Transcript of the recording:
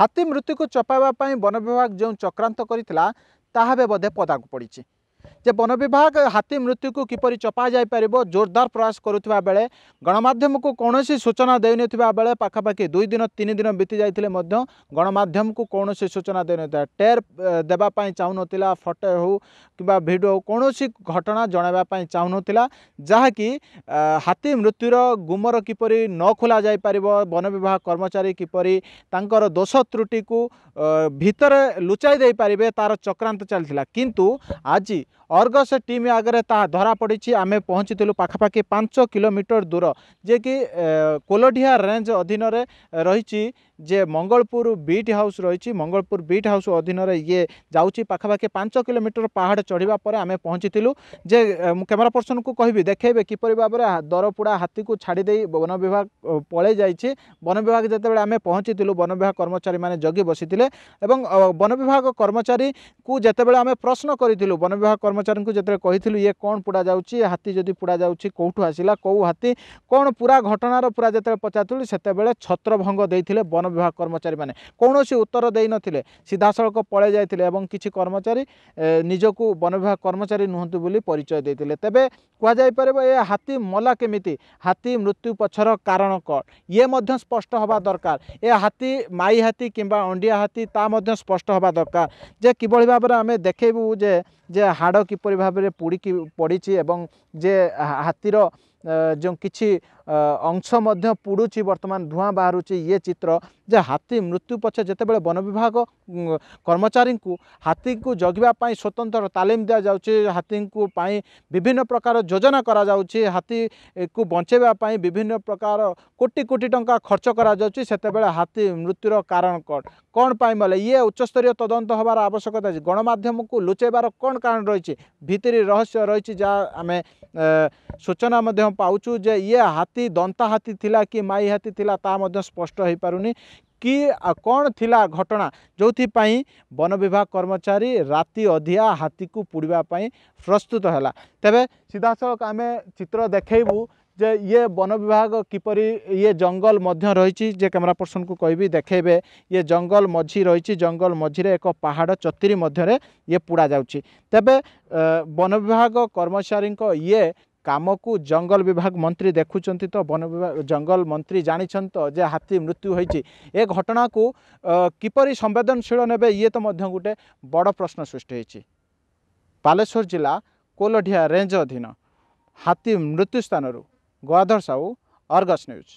ହାତୀ ମୃତ୍ୟୁକୁ ଚପାଇବା ପାଇଁ ବନ ବିଭାଗ ଯେଉଁ ଚକ୍ରାନ୍ତ କରିଥିଲା ତାହା ଏବେ ବୋଧେ ପଦାକୁ ପଡ଼ିଛି যে বন বিভাগ হাতী মৃত্যুকে কিপর চপা যাই যাইপার জোরদার প্রয়াস করুবা বেড়ে গণমাধ্যমক কৌশি সূচনা দেউনথিবা বেড়ে পাখাপাখি দুই দিন তিন দিন বিতি যাই গণমাধ্যমক কৌশি সূচনা দেউনথিলা টের দেওয়া চাহুনলা ফটো হো কিংবা ভিডিও হো কৌশি ঘটনা জনাইবা চাহুনলা যাকি হাতী মৃত্যুর গুমর কিপর ন খোলা যাই পার বন বিভাগ কর্মচারী কিপর তাঁর দোষ ত্রুটিকু ভিতরে লুচাই ଦେଇପାରିବେ তার চক্রান্ত চাল কিন্তু ଆଜି ଅର୍ଗସ ଟିମ୍ ଆଗରେ ତାହା ଧରାପଡ଼ିଛି ଆମେ ପହଞ୍ଚିଥିଲୁ ପାଖାପାଖି ପାଞ୍ଚ କିଲୋମିଟର ଦୂର ଯିଏକି କୋଲଢିଆ ରେଞ୍ଜ ଅଧୀନରେ ରହିଛି ଯେ ମଙ୍ଗଳପୁର ବିଟ୍ ହାଉସ୍ ରହିଛି ମଙ୍ଗଳପୁର ବିଟ୍ ହାଉସ୍ ଅଧୀନରେ ଇଏ ଯାଉଛି ପାଖାପାଖି ପାଞ୍ଚ କିଲୋମିଟର ପାହାଡ଼ ଚଢ଼ିବା ପରେ ଆମେ ପହଞ୍ଚିଥିଲୁ ଯେ ମୁଁ କ୍ୟାମେରା ପର୍ସନକୁ କହିବି ଦେଖେଇବେ କିପରି ଭାବରେ ଦରପୋଡ଼ା ହାତୀକୁ ଛାଡ଼ି ଦେଇ ବନ ବିଭାଗ ପଳେଇ ଯାଇଛି ବନ ବିଭାଗ ଯେତେବେଳେ ଆମେ ପହଞ୍ଚିଥିଲୁ ବନ ବିଭାଗ କର୍ମଚାରୀମାନେ ଜଗି ବସିଥିଲେ ଏବଂ ବନ ବିଭାଗ କର୍ମଚାରୀକୁ ଯେତେବେଳେ ଆମେ ପ୍ରଶ୍ନ କରିଥିଲୁ ବନ ବିଭାଗ କର୍ମ କର୍ମଚାରୀଙ୍କୁ ଯେତେବେଳେ କହିଥିଲୁ ଇଏ କ'ଣ ପୋଡ଼ା ଯାଉଛି ହାତୀ ଯଦି ପୋଡ଼ା ଯାଉଛି କେଉଁଠୁ ଆସିଲା କେଉଁ ହାତୀ କ'ଣ ପୁରା ଘଟଣାର ପୁରା ଯେତେବେଳେ ପଚାରୁଥିଲୁ ସେତେବେଳେ ଛତ୍ରଭଙ୍ଗ ଦେଇଥିଲେ ବନ ବିଭାଗ କର୍ମଚାରୀମାନେ କୌଣସି ଉତ୍ତର ଦେଇନଥିଲେ ସିଧାସଳଖ ପଳାଇ ଯାଇଥିଲେ ଏବଂ କିଛି କର୍ମଚାରୀ ନିଜକୁ ବନ ବିଭାଗ କର୍ମଚାରୀ ନୁହନ୍ତି ବୋଲି ପରିଚୟ ଦେଇଥିଲେ ତେବେ କୁହାଯାଇପାରିବ ଏ ହାତୀ ମଲା କେମିତି ହାତୀ ମୃତ୍ୟୁ ପଛର କାରଣ କ'ଣ ଇଏ ମଧ୍ୟ ସ୍ପଷ୍ଟ ହେବା ଦରକାର ଏ ହାତୀ ମାଇ ହାତୀ କିମ୍ବା ଅଣ୍ଡିଆ ହାତୀ ତା ମଧ୍ୟ ସ୍ପଷ୍ଟ ହେବା ଦରକାର ଯେ କିଭଳି ଭାବରେ ଆମେ ଦେଖେଇବୁ ଯେ ଯେ ହାଡ଼ কিপর ভাবে পড়ি পড়িছি এবং যে হাতীর ଯେଉଁ କିଛି ଅଂଶ ମଧ୍ୟ ପୋଡ଼ୁଛି ବର୍ତ୍ତମାନ ଧୂଆଁ ବାହାରୁଛି ଇଏ ଚିତ୍ର ଯେ ହାତୀ ମୃତ୍ୟୁ ପଛେ ଯେତେବେଳେ ବନ ବିଭାଗ କର୍ମଚାରୀଙ୍କୁ ହାତୀଙ୍କୁ ଜଗିବା ପାଇଁ ସ୍ୱତନ୍ତ୍ର ତାଲିମ ଦିଆଯାଉଛି ହାତୀଙ୍କୁ ପାଇଁ ବିଭିନ୍ନ ପ୍ରକାର ଯୋଜନା କରାଯାଉଛି ହାତୀକୁ ବଞ୍ଚାଇବା ପାଇଁ ବିଭିନ୍ନ ପ୍ରକାର କୋଟି କୋଟି ଟଙ୍କା ଖର୍ଚ୍ଚ କରାଯାଉଛି ସେତେବେଳେ ହାତୀ ମୃତ୍ୟୁର କାରଣ କ'ଣ କ'ଣ ପାଇଁ ବୋଲେ ଇଏ ଉଚ୍ଚସ୍ତରୀୟ ତଦନ୍ତ ହେବାର ଆବଶ୍ୟକତା ଅଛି ଗଣମାଧ୍ୟମକୁ ଲୁଚାଇବାର କ'ଣ କାରଣ ରହିଛି ଭିତରେ ରହସ୍ୟ ରହିଛି ଯାହା ଆମେ ସୂଚନା ମଧ୍ୟ ପାଉଛୁ ଯେ ଇଏ ହାତୀ ଦନ୍ତା ହାତୀ ଥିଲା କି ମାଇ ହାତୀ ଥିଲା ତାହା ମଧ୍ୟ ସ୍ପଷ୍ଟ ହୋଇପାରୁନି କି କ'ଣ ଥିଲା ଘଟଣା ଯେଉଁଥିପାଇଁ ବନ ବିଭାଗ କର୍ମଚାରୀ ରାତି ଅଧିଆ ହାତୀକୁ ପୋଡ଼ିବା ପାଇଁ ପ୍ରସ୍ତୁତ ହେଲା ତେବେ ସିଧାସଳଖ ଆମେ ଚିତ୍ର ଦେଖାଇବୁ ଯେ ଇଏ ବନ ବିଭାଗ କିପରି ଇଏ ଜଙ୍ଗଲ ମଧ୍ୟ ରହିଛି ଯେ କ୍ୟାମେରା ପର୍ସନକୁ କହିବି ଦେଖାଇବେ ଇଏ ଜଙ୍ଗଲ ମଝି ରହିଛି ଜଙ୍ଗଲ ମଝିରେ ଏକ ପାହାଡ଼ ଚତିରି ମଧ୍ୟରେ ଇଏ ପୋଡ଼ାଯାଉଛି ତେବେ ବନ ବିଭାଗ କର୍ମଚାରୀଙ୍କ ଇଏ কামকু জঙ্গল বিভাগ মন্ত্রী দেখুম তো বন বিভাগ জঙ্গল মন্ত্রী জাঁচান তো যে হাতি মৃত্যু হয়েছে এ ঘটনাকু কিপর সংবেদনশীল নেবে ইয়ে তো গোটে বড় প্রশ্ন সৃষ্টি হয়েছে বালেশ্বর জেলা କୋଲଢିଆ রেঞ্জ অধীন হাতি ମୃତ୍ୟୁ ସ୍ଥାନରୁ ଗଦାଧର ସାହୁ ଅର୍ଗସ୍ ନ୍ୟୁଜ୍